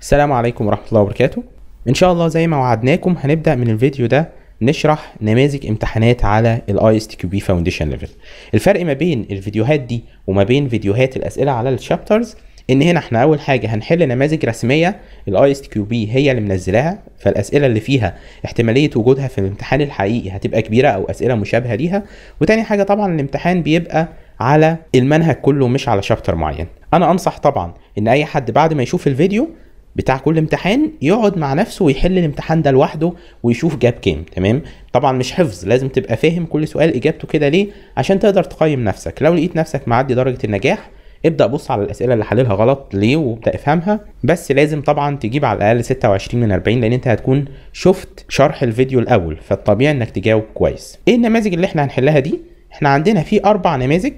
السلام عليكم ورحمة الله وبركاته ان شاء الله زي ما وعدناكم هنبدأ من الفيديو ده نشرح نماذج امتحانات على الـ اس تي كيو بي فاونديشن ليفل الفرق ما بين الفيديوهات دي وما بين فيديوهات الاسئله على الشابترز ان هنا احنا اول حاجه هنحل نماذج رسميه الـ اس تي كيو بي هي اللي منزلاها فالاسئله اللي فيها احتماليه وجودها في الامتحان الحقيقي هتبقى كبيره او اسئله مشابهه ليها وتاني حاجه طبعا الامتحان بيبقى على المنهج كله مش على شابتر معين انا انصح طبعا ان اي حد بعد ما يشوف الفيديو بتاع كل امتحان يقعد مع نفسه ويحل الامتحان ده لوحده ويشوف جاب كام تمام طبعا مش حفظ لازم تبقى فاهم كل سؤال اجابته كده ليه عشان تقدر تقيم نفسك لو لقيت نفسك معدي درجه النجاح ابدا بص على الاسئله اللي حللها غلط ليه وابدا افهمها بس لازم طبعا تجيب على الاقل 26 من 40 لان انت هتكون شفت شرح الفيديو الاول فالطبيعي انك تجاوب كويس ايه النماذج اللي احنا هنحلها دي احنا عندنا في اربع نماذج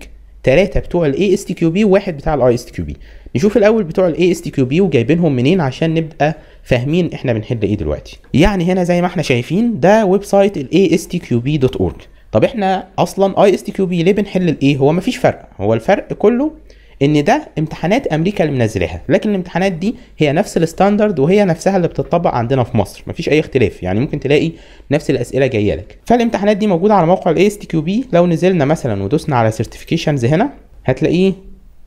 ثلاثه بتوع الاي اس تي كيو بي وواحد بتاع الاي اس تي كيو بي نشوف الاول بتوع الاي اس تي كيو بي وجايبينهم منين عشان نبقى فاهمين احنا بنحل ايه دلوقتي يعني هنا زي ما احنا شايفين ده ويب سايت الاي اس تي كيو بي دوت اورج طب احنا اصلا اي اس تي كيو بي ليه بنحل الايه هو مفيش فرق هو الفرق كله ان ده امتحانات امريكا اللي منزلاها لكن الامتحانات دي هي نفس الستاندرد وهي نفسها اللي بتطبق عندنا في مصر مفيش اي اختلاف يعني ممكن تلاقي نفس الاسئله جايه لك فالامتحانات دي موجوده على موقع الاي اس تي كيو بي لو نزلنا مثلا ودوسنا على سيرتيفيكيشنز هنا هتلاقيه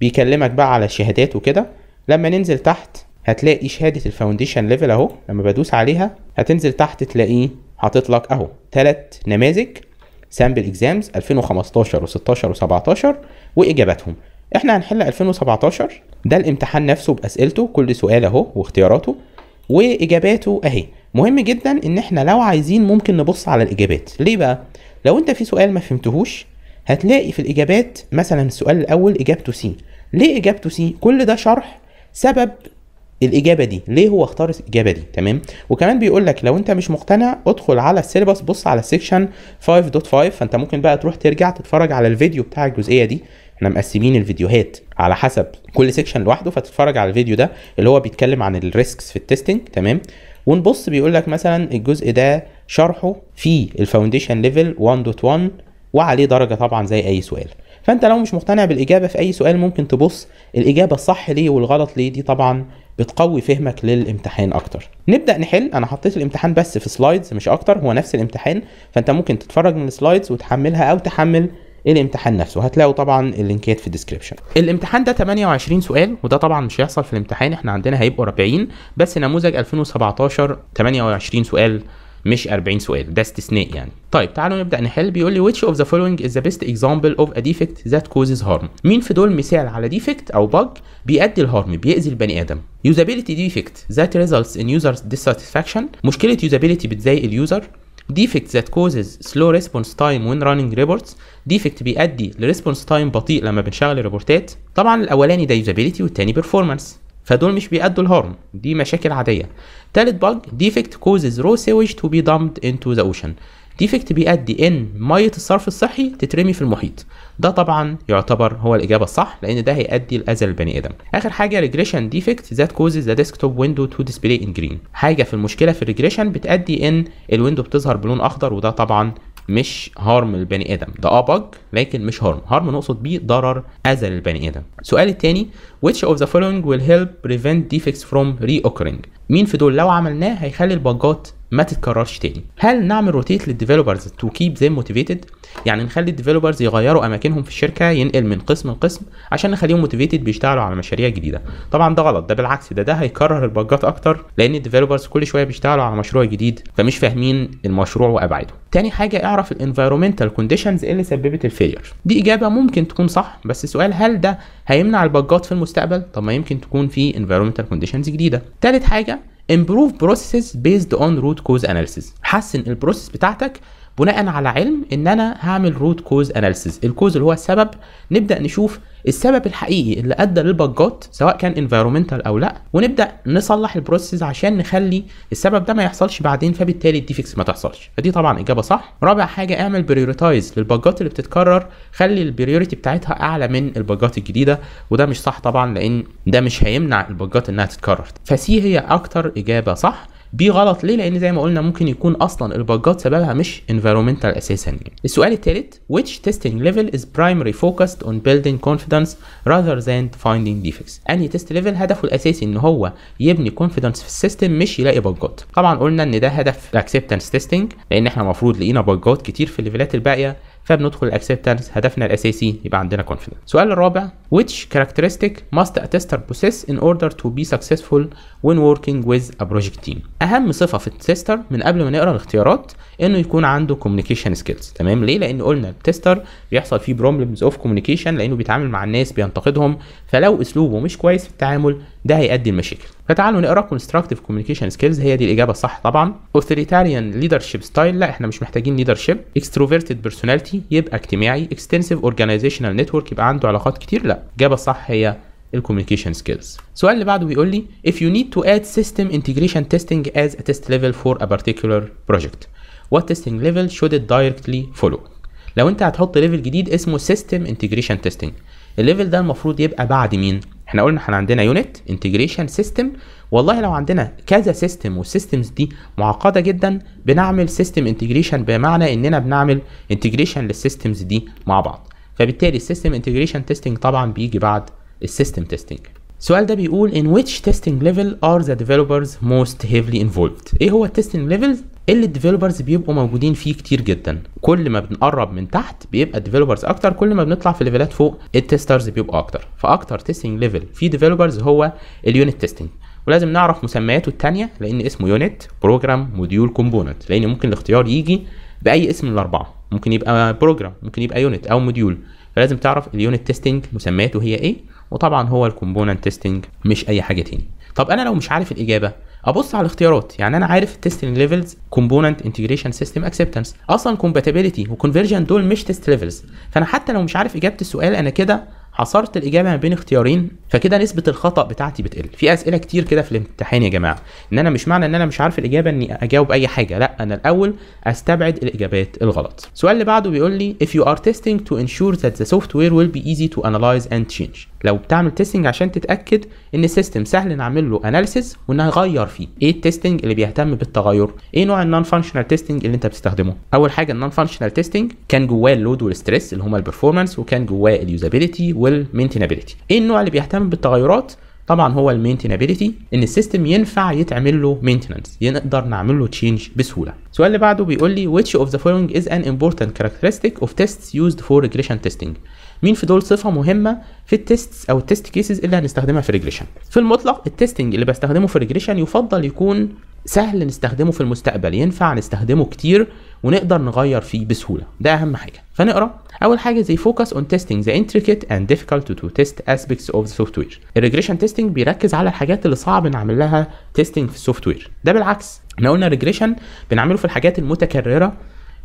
بيكلمك بقى على الشهادات وكده لما ننزل تحت هتلاقي شهادة الفاونديشن ليفل اهو لما بدوس عليها هتنزل تحت تلاقيه حاطط لك اهو ثلاث نماذج سامبل اكزامز 2015 و16 و17 واجاباتهم احنا هنحل 2017 ده الامتحان نفسه باسئلته كل سؤال اهو واختياراته واجاباته اهي مهم جدا ان احنا لو عايزين ممكن نبص على الاجابات ليه بقى لو انت في سؤال ما فهمتهوش هتلاقي في الإجابات مثلا السؤال الأول إجابته سي ليه إجابته سي؟ كل ده شرح سبب الاجابه دي ليه هو اختار الاجابه دي تمام وكمان بيقول لك لو انت مش مقتنع ادخل على السيلبس بص على السيكشن 5.5 فانت ممكن بقى تروح ترجع تتفرج على الفيديو بتاع الجزئيه دي احنا مقسمين الفيديوهات على حسب كل سيكشن لوحده فتتفرج على الفيديو ده اللي هو بيتكلم عن الريسكس في التستنج تمام ونبص بيقول لك مثلا الجزء ده شرحه في الفاونديشن ليفل 1.1 وعليه درجه طبعا زي اي سؤال فانت لو مش مقتنع بالاجابه في اي سؤال ممكن تبص الاجابه الصح ليه والغلط ليه دي طبعا بتقوي فهمك للامتحان اكتر نبدا نحل انا حطيت الامتحان بس في سلايدز مش اكتر هو نفس الامتحان فانت ممكن تتفرج من السلايدز وتحملها او تحمل الامتحان نفسه هتلاقوا طبعا اللينكات في الديسكربشن الامتحان ده 28 سؤال وده طبعا مش هيحصل في الامتحان احنا عندنا هيبقوا 40 بس نموذج 2017 28 سؤال مش 40 سؤال ده استثناء يعني طيب تعالوا نبدا نحل بيقول لي which of the following is the best example of a defect that causes harm مين في دول مثال على defect او bug بيؤدي لهارم بيأذي البني ادم usability defect that results in user dissatisfaction مشكله usability بتضايق اليوزر defect that causes slow response time when running reports defect بيؤدي لريسبونس تايم بطيء لما بنشغل الريبورتات طبعا الاولاني ده usability والتاني performance فدول مش بيأدوا لهارم دي مشاكل عادية تالت بج defect causes raw sewage to be dumped into the ocean defect بيؤدي ان مية الصرف الصحي تترمي في المحيط ده طبعا يعتبر هو الإجابة الصح لأن ده هيؤدي لأذى البني آدم آخر حاجة regression defect that causes the desktop window to display in green حاجة في المشكلة في الريجريشن بتأدي ان الويندو بتظهر بلون أخضر وده طبعا مش هارم للبني ادم ده اه بج لكن مش هارم هارم نقصد بيه ضرر اذى للبني ادم السؤال الثاني which of the following will help prevent defects from reoccurring مين في دول لو عملناه هيخلي الباجات ما تتكررش تاني هل نعمل روتيت للديفلوبرز تو كيب ذيم موتيفيتد يعني نخلي الديفلوبرز يغيروا اماكنهم في الشركه ينقل من قسم لقسم عشان نخليهم موتيفيتد بيشتغلوا على مشاريع جديده طبعا ده غلط ده بالعكس ده ده هيكرر الباجات اكتر لان الديفلوبرز كل شويه بيشتغلوا على مشروع جديد فمش فاهمين المشروع وابعاده تاني حاجه اعرف الانفايرومنتال كونديشنز اللي سببت الفيلير دي اجابه ممكن تكون صح بس السؤال هل ده هيمنع الباجات في المستقبل طب ما يمكن تكون في انفايرومنتال كونديشنز جديده تالت حاجه improve processes based on root cause analysis حسن البروسيس بتاعتك بناء على علم ان انا هعمل روت كوز اناليسيز الكوز اللي هو السبب نبدا نشوف السبب الحقيقي اللي ادى للبجات سواء كان انفيرومنتال او لا ونبدا نصلح البروسيس عشان نخلي السبب ده ما يحصلش بعدين فبالتالي الديفكس ما تحصلش فدي طبعا اجابه صح رابع حاجه اعمل بريوريتايز للبجات اللي بتتكرر خلي البريوريتي بتاعتها اعلى من البجات الجديده وده مش صح طبعا لان ده مش هيمنع البجات انها تتكرر فسي هي اكتر اجابه صح بي غلط ليه لان زي ما قلنا ممكن يكون اصلا الباجات سببها مش انفيرومنتال اساسا يعني. السؤال الثالث which testing level is primary focused on building confidence rather than finding defects انهي تيست ليفل هدفه الاساسي ان هو يبني confidence في السيستم مش يلاقي باجات طبعا قلنا ان ده هدف الاكسبتنس تيستينج لان احنا المفروض لقينا باجات كتير في الليفلات الباقيه فبندخل الاكسبتنس هدفنا الاساسي يبقى عندنا كونفيدنس السؤال الرابع which characteristic must a tester possess in order to be successful when working with a project team اهم صفه في التستر من قبل ما نقرا الاختيارات انه يكون عنده communication skills تمام ليه لان قلنا التستر بيحصل فيه problems of communication لانه بيتعامل مع الناس بينتقدهم فلو اسلوبه مش كويس في التعامل ده هيؤدي لمشاكل فتعالوا نقرا كونستراكتيف كوميونيكيشن سكيلز هي دي الاجابه الصح طبعا اوثوريتاريان ليدرشيب ستايل لا احنا مش محتاجين ليدرشيب اكستروفيرتد بيرسوناليتي يبقى اجتماعي اكستنسيف اورجانيزيشنال نتورك يبقى عنده علاقات كتير لا الاجابه الصح هي الكوميونيكيشن سكيلز السؤال اللي بعده بيقول لي if you need to add system integration testing as a test level for a particular project what testing level should it directly follow لو انت هتحط ليفل جديد اسمه system integration testing الليفل ده المفروض يبقى بعد مين احنا قلنا احنا عندنا يونت انتجريشن سيستم والله لو عندنا كذا سيستم والسيستمز دي معقده جدا بنعمل سيستم انتجريشن بمعنى اننا بنعمل انتجريشن للسيستمز دي مع بعض فبالتالي السيستم انتجريشن تيستنج طبعا بيجي بعد السيستم تيستنج السؤال ده بيقول in which testing level are the developers most heavily involved ايه هو التستنج ليفلز اللي الديفلوبرز بيبقوا موجودين فيه كتير جدا كل ما بنقرب من تحت بيبقى الديفلوبرز اكتر كل ما بنطلع في ليفلات فوق التسترز بيبقوا اكتر فاكتر تيستنج ليفل في ديفلوبرز هو اليونت تيستنج ولازم نعرف مسمياته الثانيه لان اسمه يونت بروجرام موديول كومبوننت لان ممكن الاختيار يجي باي اسم من الاربعه ممكن يبقى بروجرام ممكن يبقى يونت او موديول فلازم تعرف اليونت تيستنج مسمياته هي ايه وطبعا هو الكومبوننت تيستنج مش اي حاجه تاني طب انا لو مش عارف الاجابه ابص على الاختيارات يعني انا عارف تيستنج ليفلز كومبوننت انتجريشن سيستم اكسبتنس اصلا كومباتيبيليتي وكونفرجن دول مش تيست ليفلز فانا حتى لو مش عارف اجابه السؤال انا كده حصرت الاجابه ما بين اختيارين فكده نسبه الخطا بتاعتي بتقل في اسئله كتير كده في الامتحان يا جماعه ان انا مش معنى ان انا مش عارف الاجابه اني اجاوب اي حاجه لا انا الاول استبعد الاجابات الغلط السؤال اللي بعده بيقول لي if you are testing to ensure that the software will be easy to analyze and change لو بتعمل تيستنج عشان تتاكد ان السيستم سهل نعمل له اناليسيز هيغير فيه ايه التيستنج اللي بيهتم بالتغير ايه نوع النون فانكشنال تيستنج اللي انت بتستخدمه اول حاجه النون فانكشنال تيستنج كان جواه اللود والستريس اللي هما البرفورمانس وكان جواه اليوزابيلتي والمينتينابيلتي ايه النوع اللي بيهتم بالتغيرات طبعا هو المينتينابيلتي ان السيستم ينفع يتعمل له مينتيننس نقدر نعمل له تشينج بسهوله السؤال اللي بعده بيقول لي which of the following is an important characteristic of tests used for regression testing مين في دول صفه مهمه في التيست او التيست كيسز اللي هنستخدمها في ريجريشن في المطلق التستنج اللي بستخدمه في ريجريشن يفضل يكون سهل نستخدمه في المستقبل ينفع نستخدمه كتير ونقدر نغير فيه بسهوله ده اهم حاجه فنقرا اول حاجه زي فوكس اون تيستينج ذا اند and difficult تيست test aspects ذا سوفت وير الريجريشن تيستينج بيركز على الحاجات اللي صعب نعمل لها تيستينج في السوفت وير ده بالعكس احنا قلنا الريجريشن بنعمله في الحاجات المتكرره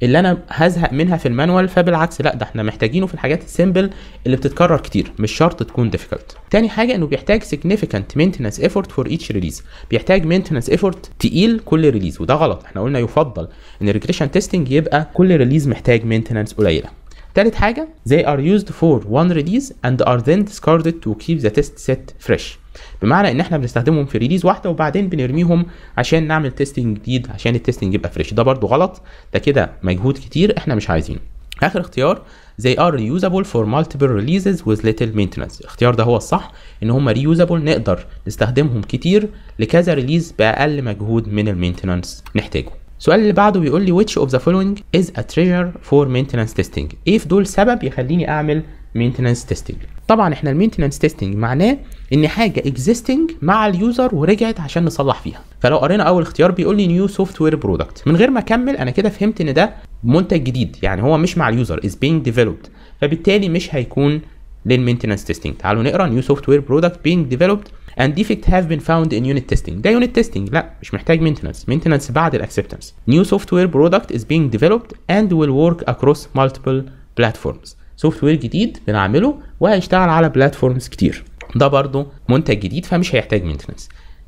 اللي انا هزهق منها في المانوال فبالعكس لا ده احنا محتاجينه في الحاجات السيمبل اللي بتتكرر كتير مش شرط تكون ديفيكولت تاني حاجه انه بيحتاج سيجنيفيكانت مينتنس ايفورت فور ايتش ريليز بيحتاج مينتنس ايفورت تقيل كل ريليز وده غلط احنا قلنا يفضل ان الريجريشن تيستنج يبقى كل ريليز محتاج مينتنس قليله تالت حاجة they are used for one release and are then discarded to keep the test set fresh بمعنى ان احنا بنستخدمهم في ريليز واحده وبعدين بنرميهم عشان نعمل تيستنج جديد عشان التيستنج يبقى فريش ده برضو غلط ده كده مجهود كتير احنا مش عايزينه اخر اختيار they are reusable for multiple releases with little maintenance الاختيار ده هو الصح ان هم reusable نقدر نستخدمهم كتير لكذا ريليز باقل مجهود من المينتنانس نحتاجه السؤال اللي بعده بيقول لي which of the following is a trigger for maintenance testing ايه في دول سبب يخليني اعمل maintenance testing طبعا احنا maintenance تيستنج معناه ان حاجه اكزيستنج مع اليوزر ورجعت عشان نصلح فيها فلو قرينا اول اختيار بيقول لي نيو سوفت وير برودكت من غير ما اكمل انا كده فهمت ان ده منتج جديد يعني هو مش مع اليوزر از بينج ديفلوبد فبالتالي مش هيكون للمينتنانس تيستنج تعالوا نقرا نيو سوفت وير برودكت بينج ديفلوبد and defect have been found in unit testing ده unit testing لا مش محتاج maintenance maintenance بعد الاكسبتنس new software product is being developed and will work across multiple platforms سوفت وير جديد بنعمله وهيشتغل على platforms كتير ده برضه منتج جديد فمش هيحتاج maintenance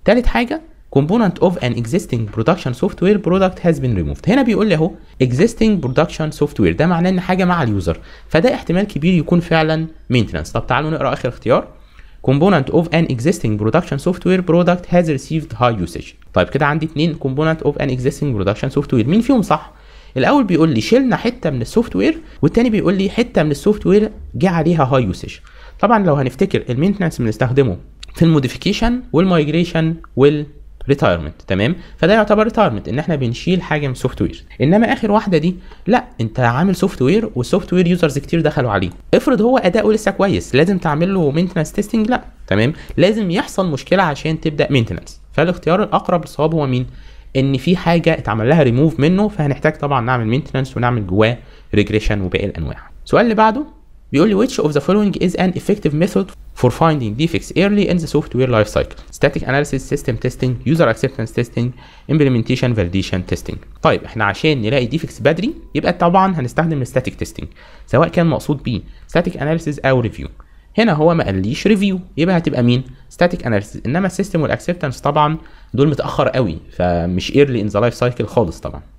تالت حاجه component of an existing production software product has been removed هنا بيقول لي اهو existing production software ده معناه ان حاجه مع اليوزر فده احتمال كبير يكون فعلا maintenance طب تعالوا نقرا اخر اختيار component of an existing production software product has received high usage طيب كده عندي اتنين component of an existing production software مين فيهم صح الاول بيقول لي شلنا حته من السوفت وير والتاني بيقول لي حته من السوفت وير جه عليها هاي يوسج طبعا لو هنفتكر المينتنس بنستخدمه في الموديفيكيشن والمايجريشن وال ريتايرمنت تمام فده يعتبر ريتايرمنت ان احنا بنشيل حاجه من سوفت وير انما اخر واحده دي لا انت عامل سوفت وير والسوفت وير يوزرز كتير دخلوا عليه افرض هو اداؤه لسه كويس لازم تعمل له مينتنس تيستنج لا تمام لازم يحصل مشكله عشان تبدا مينتنس فالاختيار الاقرب للصواب هو مين ان في حاجه اتعمل لها ريموف منه فهنحتاج طبعا نعمل مينتنس ونعمل جواه ريجريشن وباقي الانواع السؤال اللي بعده بيقول لي which of the following is an effective method for finding defects early in the software life cycle static analysis system testing user acceptance testing implementation validation testing طيب احنا عشان نلاقي defects بدري يبقى طبعا هنستخدم static testing سواء كان مقصود بيه static analysis او review هنا هو ما قاليش ريفيو يبقى هتبقى مين static analysis انما السيستم والاكسبتنس طبعا دول متاخر قوي فمش early in the life cycle خالص طبعا